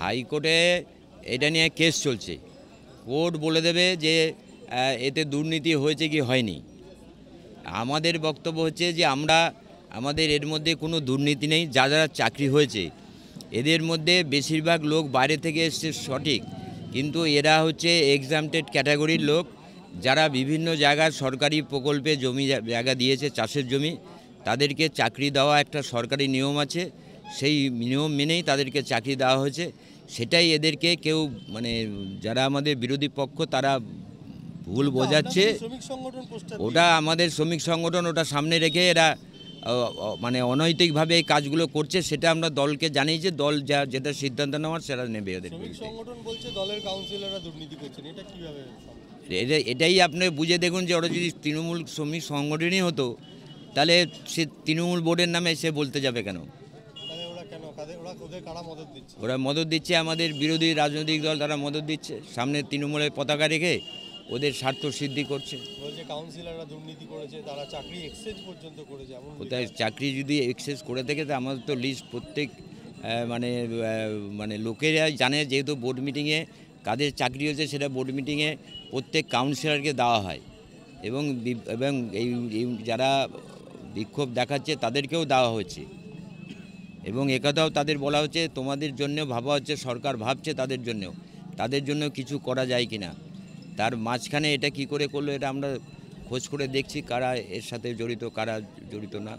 হাইকোর্টে এটা নিয়ে কেস চলছে কোর্ট বলে দেবে যে এতে দুর্নীতি হয়েছে কি হয়নি আমাদের বক্তব্য হচ্ছে যে আমরা আমাদের এর মধ্যে কোনো দুর্নীতি নেই যা যারা চাকরি হয়েছে এদের মধ্যে বেশিরভাগ লোক বাইরে থেকে এসছে সঠিক কিন্তু এরা হচ্ছে এক্সামটেড ক্যাটাগরির লোক যারা বিভিন্ন জায়গার সরকারি প্রকল্পে জমি জায়গা দিয়েছে চাষের জমি তাদেরকে চাকরি দেওয়া একটা সরকারি নিয়ম আছে সেই নিয়ম মেনেই তাদেরকে চাকরি দেওয়া হয়েছে সেটাই এদেরকে কেউ মানে যারা আমাদের বিরোধী পক্ষ তারা ভুল বোঝাচ্ছে ওটা আমাদের শ্রমিক সংগঠন ওটা সামনে রেখে এরা মানে অনৈতিকভাবে এই কাজগুলো করছে সেটা আমরা দলকে জানিয়ে যে দল যা যেটা সিদ্ধান্ত নেওয়ার সেটা নেবে ওদের এটাই আপনি বুঝে দেখুন যে ওরা যদি তৃণমূল শ্রমিক সংগঠনই হতো তাহলে সে তৃণমূল বোর্ডের নামে সে বলতে যাবে কেন ওরা মদত দিচ্ছে আমাদের বিরোধী রাজনৈতিক দল তারা মদত দিচ্ছে সামনে তৃণমূলের পতাকা রেখে ওদের স্বার্থ সিদ্ধি করছে কোথায় চাকরি যদি এক্সেস করে থাকে তা আমাদের তো লিস্ট প্রত্যেক মানে মানে লোকেরা জানে যেহেতু বোর্ড মিটিংয়ে কাদের চাকরি হয়েছে সেটা বোর্ড মিটিংয়ে প্রত্যেক কাউন্সিলরকে দেওয়া হয় এবং এবং এই যারা বিক্ষোভ দেখাচ্ছে তাদেরকেও দেওয়া হয়েছে এবং একথাও তাদের বলা হচ্ছে তোমাদের জন্য ভাবা হচ্ছে সরকার ভাবছে তাদের জন্যও তাদের জন্য কিছু করা যায় কি না তার মাঝখানে এটা কি করে করলো এটা আমরা খোঁজ করে দেখছি কারা এর সাথে জড়িত কারা জড়িত না